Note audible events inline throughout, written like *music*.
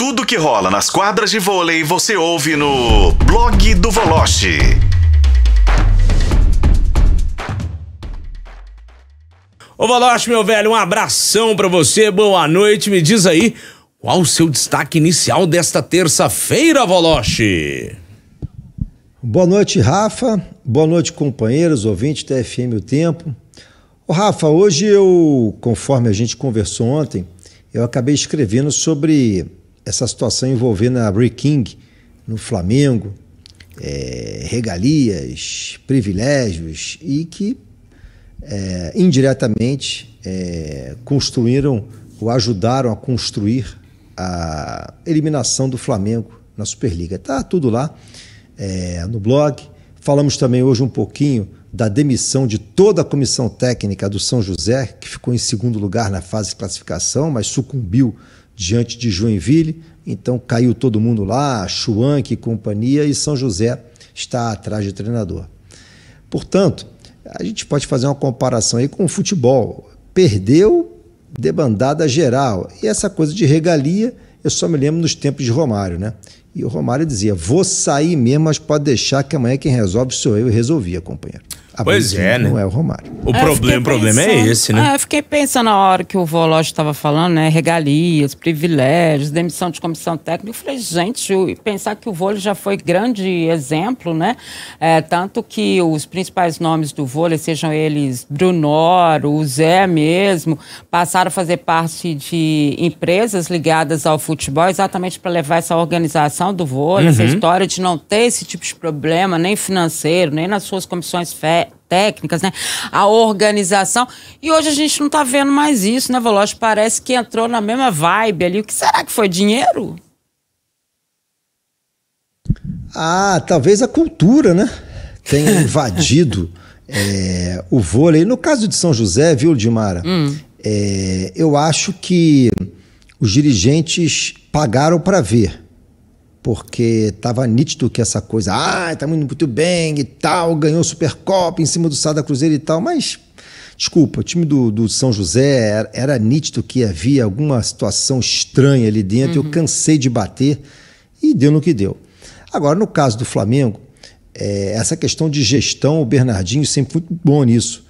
Tudo que rola nas quadras de vôlei você ouve no blog do Voloche. Ô Voloche, meu velho, um abração para você, boa noite. Me diz aí qual o seu destaque inicial desta terça-feira, Voloche. Boa noite, Rafa. Boa noite, companheiros, ouvintes da FM O Tempo. Ô, Rafa, hoje eu, conforme a gente conversou ontem, eu acabei escrevendo sobre essa situação envolvendo a Breaking King no Flamengo, é, regalias, privilégios e que é, indiretamente é, construíram ou ajudaram a construir a eliminação do Flamengo na Superliga. Tá tudo lá é, no blog. Falamos também hoje um pouquinho da demissão de toda a comissão técnica do São José, que ficou em segundo lugar na fase de classificação, mas sucumbiu diante de Joinville, então caiu todo mundo lá, Chuanque e companhia, e São José está atrás do treinador. Portanto, a gente pode fazer uma comparação aí com o futebol. Perdeu debandada geral. E essa coisa de regalia, eu só me lembro nos tempos de Romário, né? E o Romário dizia: vou sair mesmo, mas pode deixar que amanhã quem resolve sou eu e resolvia, companheiro. A pois é, né? Não é o Romário. O é, problema, problema é esse, né? É, eu fiquei pensando na hora que o Vológio estava falando, né? Regalias, privilégios, demissão de comissão técnica. Eu falei, gente, pensar que o vôlei já foi grande exemplo, né? É, tanto que os principais nomes do vôlei, sejam eles Brunoro, o Zé mesmo, passaram a fazer parte de empresas ligadas ao futebol, exatamente para levar essa organização do vôlei, uhum. essa história de não ter esse tipo de problema, nem financeiro, nem nas suas comissões fé técnicas, né? A organização. E hoje a gente não tá vendo mais isso, né, Veloz? Parece que entrou na mesma vibe ali. O que será que foi? Dinheiro? Ah, talvez a cultura, né? Tenha *laughs* invadido é, o vôlei. No caso de São José, viu, Dimara? Hum. É, eu acho que os dirigentes pagaram para ver porque estava nítido que essa coisa, ah, está muito, muito bem e tal, ganhou Supercopa em cima do Sada Cruzeiro e tal, mas desculpa, o time do, do São José era, era, nítido que havia alguma situação estranha ali dentro, uhum. eu cansei de bater e deu no que deu. Agora, no caso do Flamengo, é, essa questão de gestão, o Bernardinho sempre foi muito bom nisso,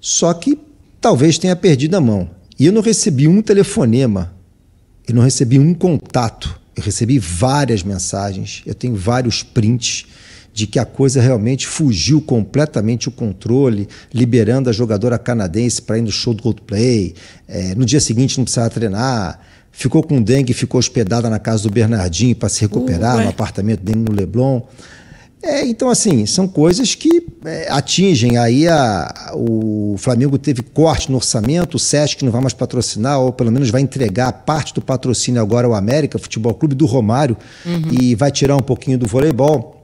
só que talvez tenha perdido a mão. E eu não recebi um telefonema, eu não recebi um contato eu recebi várias mensagens, eu tenho vários prints de que a coisa realmente fugiu completamente o controle, liberando a jogadora canadense para ir no show do Coldplay. É, no dia seguinte não precisava treinar. Ficou com dengue, ficou hospedada na casa do Bernardinho para se recuperar, uh, no apartamento dele no Leblon. É, então, assim, são coisas que é, atingem. Aí a, a, o Flamengo teve corte no orçamento, o Sesc não vai mais patrocinar, ou pelo menos vai entregar parte do patrocínio agora ao América, Futebol Clube do Romário, uhum. e vai tirar um pouquinho do voleibol.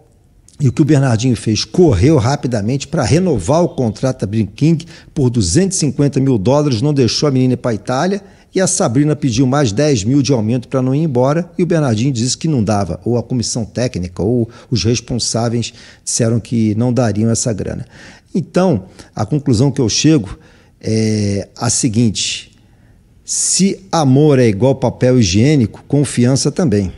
E o que o Bernardinho fez? Correu rapidamente para renovar o contrato da Brinking por 250 mil dólares, não deixou a menina ir para a Itália e a Sabrina pediu mais 10 mil de aumento para não ir embora e o Bernardinho disse que não dava, ou a comissão técnica, ou os responsáveis disseram que não dariam essa grana. Então, a conclusão que eu chego é a seguinte: se amor é igual papel higiênico, confiança também.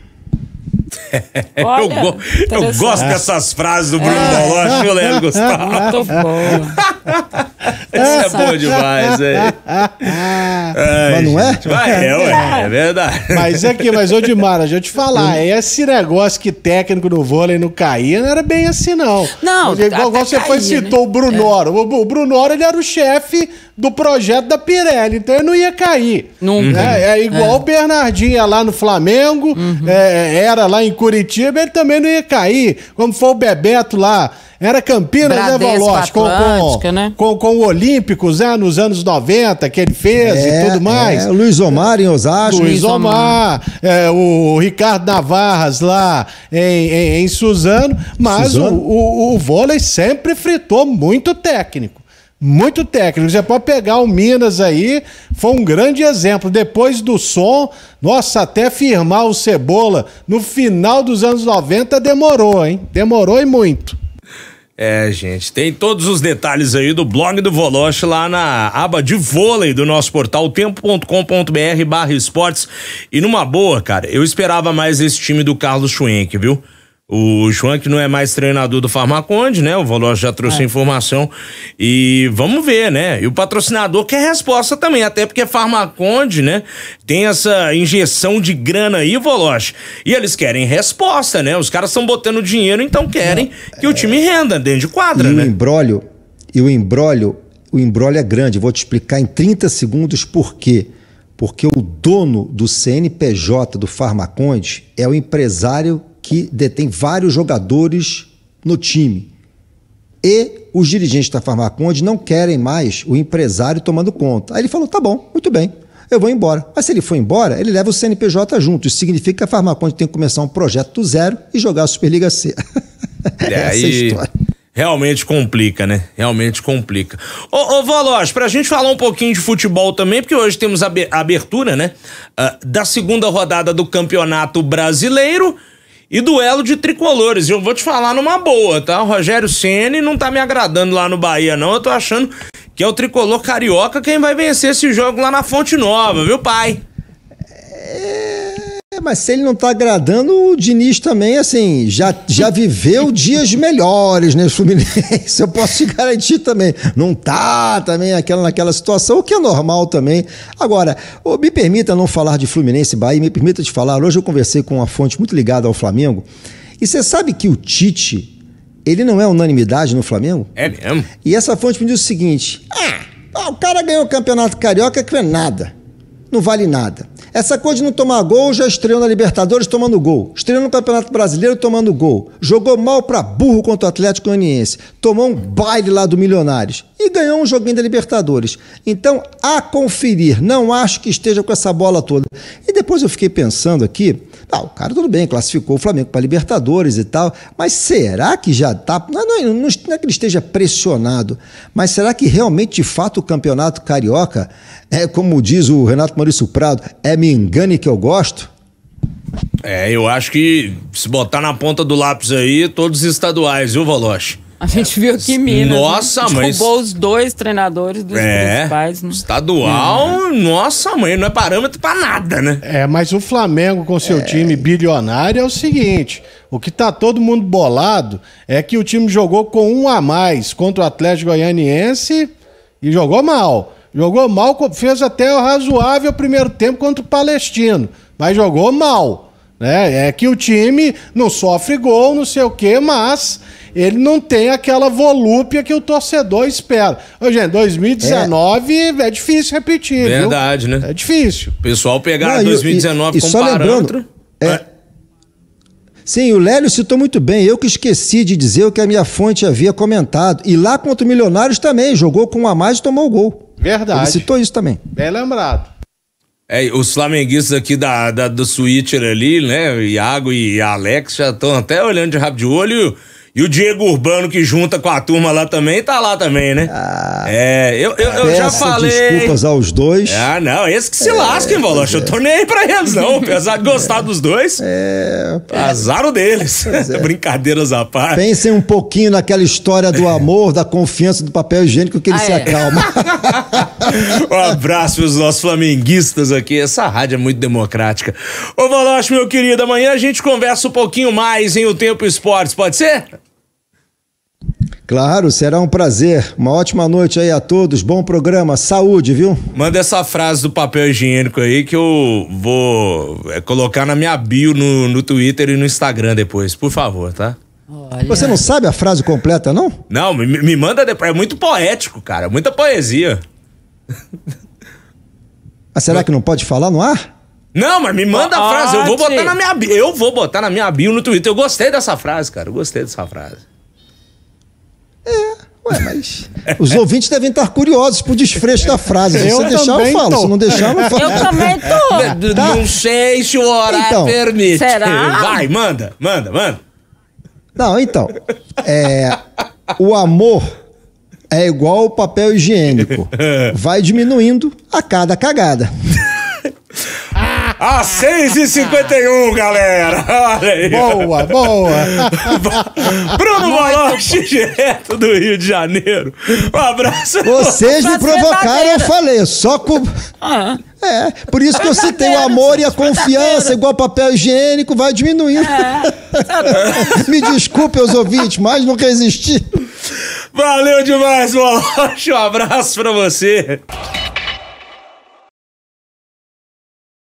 *laughs* Olha, eu, go eu, gosto dessas frases do Bruno é. Boló, *laughs* Gustavo. Muito bom. Isso *laughs* é bom demais, velho. *laughs* Mas não é? Vai, é, ué, é. é verdade. Mas é que, mas, ô Dimara, deixa eu te falar, hum. esse negócio que técnico no vôlei não caía, não era bem assim, não. Não, mas, Igual você caía, foi citou o né? Brunoro. É. O Brunoro, ele era o chefe do projeto da Pirelli, então ele não ia cair. Nunca. Né? É, é, igual é. o Bernardinho lá no Flamengo, uhum. É, é, era lá em Curitiba, ele também não ia cair. Como foi o Bebeto lá era Campinas, né, Bradesco, né, Valoz? Com, com, né? com, com o Olímpicos, né? Nos anos 90, que ele fez é, e tudo é, mais. É. Luiz Omar em Osasco. Luiz Omar, é, o Ricardo Navarras lá em, em, em Suzano. Mas Suzano? O, o, o vôlei sempre fritou muito técnico muito técnico. Você pode pegar o Minas aí, foi um grande exemplo. Depois do som, nossa, até firmar o Cebola no final dos anos 90 demorou, hein? Demorou e muito. É, gente, tem todos os detalhes aí do blog do Voloche lá na aba de vôlei do nosso portal tempo.com.br barra esportes. E numa boa, cara, eu esperava mais esse time do Carlos Schwenk, viu? O João que não é mais treinador do Farmaconde, né? O Valor já trouxe é. informação e vamos ver, né? E o patrocinador quer resposta também, até porque Farmaconde, né? Tem essa injeção de grana aí, Voloche. E eles querem resposta, né? Os caras estão botando dinheiro, então querem que o é. time renda dentro de quadra, e né? O embrólio, e o embrólio, o embrólio é grande. Vou te explicar em 30 segundos por quê. Porque o dono do CNPJ do Farmaconde é o empresário que detém vários jogadores no time. E os dirigentes da Farmaconde não querem mais o empresário tomando conta. Aí ele falou: tá bom, muito bem, eu vou embora. Mas se ele for embora, ele leva o CNPJ junto. Isso significa que a Farmaconde tem que começar um projeto do zero e jogar a Superliga C. *laughs* É aí... Realmente complica, né? Realmente complica. Ô, ô para pra gente falar um pouquinho de futebol também, porque hoje temos a abertura, né? Uh, da segunda rodada do Campeonato Brasileiro e duelo de tricolores. Eu vou te falar numa boa, tá? O Rogério Ceni não tá me agradando lá no Bahia, não. Eu tô achando que é o tricolor carioca quem vai vencer esse jogo lá na Fonte Nova, viu, pai? É é, mas se ele não está agradando, o Diniz também, assim, já, já viveu dias melhores né, Fluminense, eu posso te garantir também. Não tá também aquela, naquela situação, o que é normal também. Agora, me permita não falar de Fluminense Bahia, me permita te falar, hoje eu conversei com uma fonte muito ligada ao Flamengo, e você sabe que o Tite, ele não é unanimidade no Flamengo? É mesmo? E essa fonte me diz o seguinte, ah, o cara ganhou o Campeonato Carioca que é nada não vale nada. Essa coisa de não tomar gol já estreou na Libertadores tomando gol, estreou no Campeonato Brasileiro tomando gol, jogou mal para burro contra o Atlético Goianiense, tomou um baile lá do Milionários e ganhou um joguinho da Libertadores. Então, a conferir, não acho que esteja com essa bola toda. E depois eu fiquei pensando aqui, Tá, o cara, tudo bem, classificou o Flamengo para Libertadores e tal, mas será que já está. Não, não, não, é que ele esteja pressionado, mas será que realmente, de fato, o campeonato carioca, é como diz o Renato Maurício Prado, é me engane que eu gosto? É, eu acho que se botar na ponta do lápis aí, todos os estaduais, viu, Voloche? A gente viu que Minas né? nossa, né? roubou os dois treinadores dos é, principais. Né? Estadual, é. nossa mãe, não é parâmetro para nada, né? É, mas o Flamengo com seu é. time bilionário é o seguinte, o que tá todo mundo bolado é que o time jogou com um a mais contra o Atlético Goianiense e jogou mal. Jogou mal, fez até o razoável primeiro tempo contra o Palestino, mas jogou mal. Né? É que o time não sofre gol, não sei o quê, mas ele não tem aquela volúpia que o torcedor espera. Ô, gente, 2019 é, é difícil repetir. Verdade, viu? né? É difícil. O pessoal pegar não, 2019 e, e, e só é, é, Sim, o Lélio citou muito bem. Eu que esqueci de dizer o que a minha fonte havia comentado. E lá contra o Milionários também, jogou com um a mais e tomou o gol. Verdade. Ele citou isso também. Bem lembrado. É, os flamenguistas aqui da, da, do Switcher ali, né? Iago e Alex já estão até olhando de rabo de olho e o Diego Urbano, que junta com a turma lá também, tá lá também, né? Ah, é, eu, eu, eu já falei. Desculpas aos dois. Ah, não, esse que se é, lasquem, Valocha. É. Eu tô é. nem aí pra eles, não. *laughs* Apesar de gostar é. dos dois. É. Azar o deles. *laughs* É. Brincadeiras à parte. Pensem um pouquinho naquela história do amor, da confiança do papel higiênico que ele ah, se é. acalma. *laughs* um abraço para os nossos flamenguistas aqui. Essa rádio é muito democrática. Ô, Valoche, meu querido, amanhã a gente conversa um pouquinho mais em O Tempo Esportes, pode ser? Claro, será um prazer. Uma ótima noite aí a todos. Bom programa, saúde, viu? Manda essa frase do papel higiênico aí que eu vou é, colocar na minha bio no, no Twitter e no Instagram depois, por favor, tá? Olha. Você não sabe a frase completa, não? Não, me, me manda depois. É muito poético, cara. Muita poesia. Mas *laughs* ah, será que não pode falar no ar? Não, mas me manda a frase, eu vou botar na minha bio. Eu vou botar na minha bio no Twitter. Eu gostei dessa frase, cara. Eu gostei dessa frase. É, ué, mas os ouvintes devem estar curiosos pro desfecho da frase. Se você eu deixar, eu falo. Tô. Se não deixar, eu não falo. Eu também tô. Tá. Não sei se o horário então, permite. Será? Vai, manda, manda, manda. Não, então. É, o amor é igual o papel higiênico. *laughs* É. Vai diminuindo a cada cagada. A 6h51, galera! Olha aí. Boa, boa! *laughs* Bruno Baloche, direto do Rio de Janeiro. Um abraço! Vocês me provocaram, eu falei, só com. Ah. É, por isso que eu citei o amor e a confiança, igual papel higiênico, vai diminuindo. É. *laughs* me desculpe, os ouvintes, mas não resisti. Valeu demais, Moloch. Um abraço pra você.